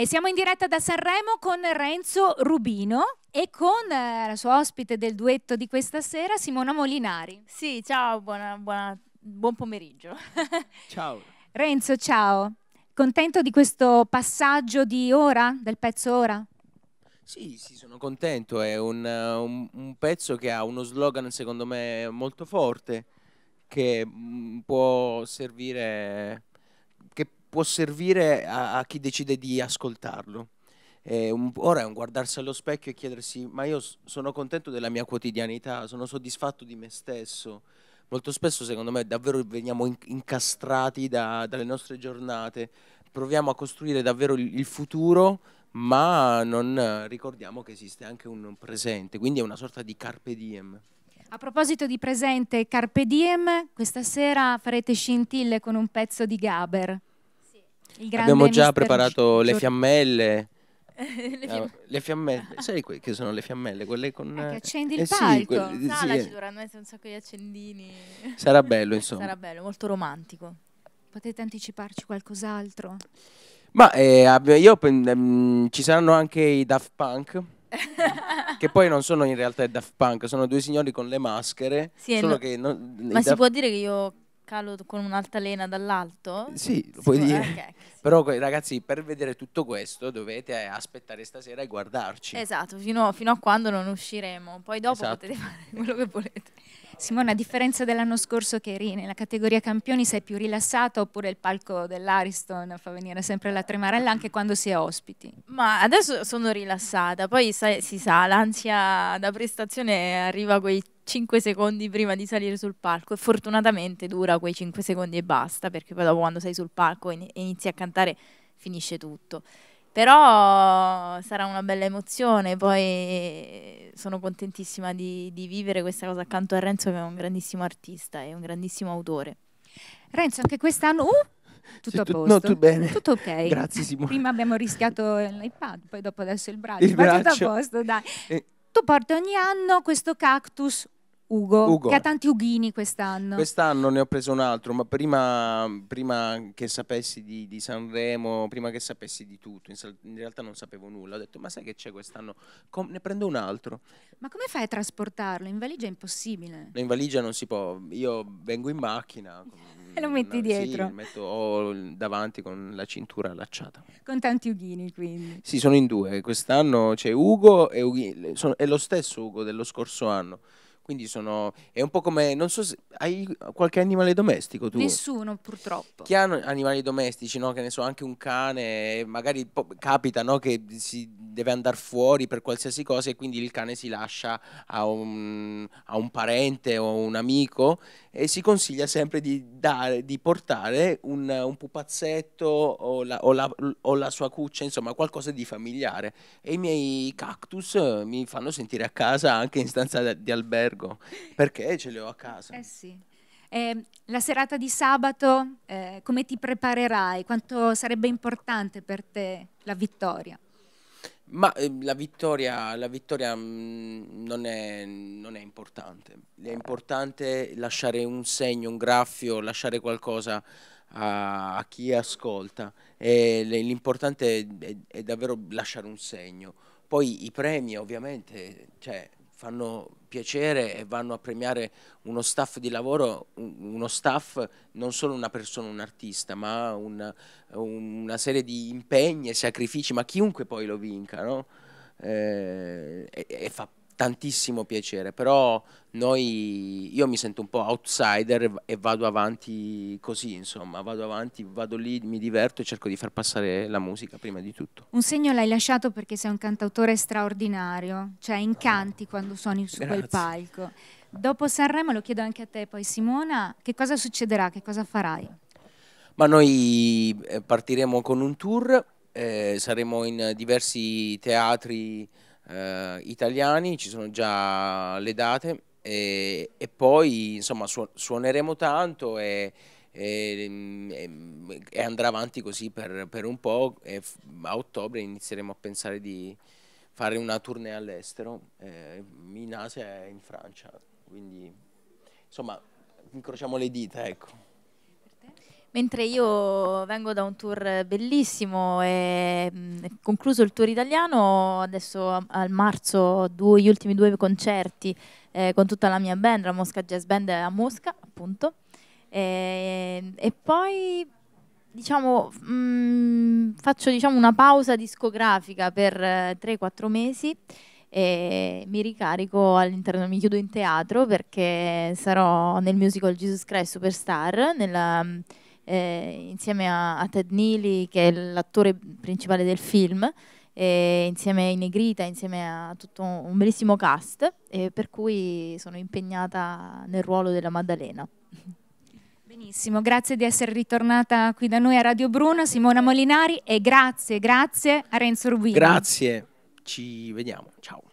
E siamo in diretta da Sanremo con Renzo Rubino e con eh, la sua ospite del duetto di questa sera, Simona Molinari. Sì, ciao, buona, buona, buon pomeriggio. ciao. Renzo, ciao. Contento di questo passaggio di ora, del pezzo ora? Sì, sì, sono contento. È un, eh, un, un pezzo che ha uno slogan, secondo me, molto forte, che mm, può servire può servire a, a chi decide di ascoltarlo. Eh, un, ora è un guardarsi allo specchio e chiedersi ma io sono contento della mia quotidianità, sono soddisfatto di me stesso. Molto spesso secondo me davvero veniamo incastrati da, dalle nostre giornate, proviamo a costruire davvero il, il futuro ma non ricordiamo che esiste anche un presente, quindi è una sorta di carpe diem. A proposito di presente Carpe Diem, questa sera farete scintille con un pezzo di Gaber. Abbiamo già Mister preparato G- le fiammelle. le, eh, fiamme... ah, le fiammelle, sai que- che sono le fiammelle? Quelle con. Ecco, eh, accendi il eh, palco. Sì, que- eh. Sala sì. ci dovranno essere un sacco di accendini. Sarà bello, insomma. Sarà bello, molto romantico. Potete anticiparci qualcos'altro? Ma eh, io ehm, ci saranno anche i Daft Punk. che poi non sono in realtà i Daft Punk, sono due signori con le maschere. Sì, solo no. che non, ma si Daft... può dire che io calo con un'altalena dall'alto? Sì, lo puoi dire. Però ragazzi, per vedere tutto questo dovete aspettare stasera e guardarci. Esatto, fino, fino a quando non usciremo. Poi dopo esatto. potete fare quello che volete. Simone, a differenza dell'anno scorso che eri nella categoria campioni sei più rilassata oppure il palco dell'Ariston fa venire sempre la tremarella anche quando si è ospiti? Ma adesso sono rilassata, poi sai, si sa, l'ansia da prestazione arriva quei 5 secondi prima di salire sul palco e fortunatamente dura quei 5 secondi e basta perché poi dopo quando sei sul palco e inizi a cantare finisce tutto. Però sarà una bella emozione, poi sono contentissima di, di vivere questa cosa accanto a Renzo che è un grandissimo artista e un grandissimo autore. Renzo anche quest'anno... Uh! Tutto tu, a posto? No, tu bene. Tutto ok. Grazie Simone. Prima abbiamo rischiato l'iPad, poi dopo adesso il braccio. Il braccio. tutto a posto, dai. Eh. Tu porti ogni anno questo cactus Ugo, Ugo, che ha tanti Ughini quest'anno. Quest'anno ne ho preso un altro, ma prima, prima che sapessi di, di, Sanremo, prima che sapessi di tutto, in, in, realtà non sapevo nulla, ho detto ma sai che c'è quest'anno? Com ne prendo un altro. Ma come fai a trasportarlo? In valigia è impossibile. No, in valigia non si può, io vengo in macchina. e lo metti no, dietro. Sì, metto oh, davanti con la cintura allacciata. Con tanti Ughini quindi. Sì, sono in due, quest'anno c'è Ugo e Ughini, sono, è lo stesso Ugo dello scorso anno quindi sono, è un po' come, non so se hai qualche animale domestico tu? Nessuno purtroppo. Chi ha animali domestici, no? Che ne so, anche un cane, magari capita no? che si deve andare fuori per qualsiasi cosa e quindi il cane si lascia a un, a un parente o un amico e si consiglia sempre di, dare, di portare un, un pupazzetto o la, o, la, o la, sua cuccia, insomma qualcosa di familiare. E i miei cactus eh, mi fanno sentire a casa anche in stanza di albergo albergo, perché ce le ho a casa. Eh sì. Eh, la serata di sabato, eh, come ti preparerai? Quanto sarebbe importante per te la vittoria? Ma eh, la vittoria, la vittoria mh, mm, non, è, non, è, importante, è importante lasciare un segno, un graffio, lasciare qualcosa a, a chi ascolta. l'importante è, è, è davvero lasciare un segno. Poi i premi ovviamente, cioè, fanno piacere e vanno a premiare uno staff di lavoro, uno staff non solo una persona, un artista, ma una, una serie di impegni e sacrifici, ma chiunque poi lo vinca, no? eh, e, e fa tantissimo piacere, però noi, io mi sento un po' outsider e vado avanti così, insomma, vado avanti, vado lì, mi diverto e cerco di far passare la musica prima di tutto. Un segno l'hai lasciato perché sei un cantautore straordinario, cioè incanti quando suoni su Grazie. quel palco. Dopo Sanremo lo chiedo anche a te, poi Simona, che cosa succederà, che cosa farai? Ma noi eh, partiremo con un tour, eh, saremo in diversi teatri eh, italiani, ci sono già le date e, e poi insomma su, suoneremo tanto e, e, e, andrà avanti così per, per un po' e a ottobre inizieremo a pensare di fare una tournée all'estero eh, in Asia e in Francia quindi insomma incrociamo le dita ecco Mentre io vengo da un tour bellissimo, e, concluso il tour italiano, adesso a, marzo due, gli ultimi due concerti eh, con tutta la mia band, la Mosca Jazz Band a Mosca, appunto. E, ehm, e poi diciamo, mh, faccio diciamo, una pausa discografica per 3-4 eh, mesi e mi ricarico all'interno, mi chiudo in teatro perché sarò nel musical Jesus Christ Superstar, nella eh, insieme a, a, Ted Neely, che è l'attore principale del film, insieme a Negrita, insieme a tutto un bellissimo cast, per cui sono impegnata nel ruolo della Maddalena. Benissimo, grazie di essere ritornata qui da noi a Radio Bruno, Simona Molinari e grazie, grazie a Renzo Rubino. Grazie, ci vediamo, ciao.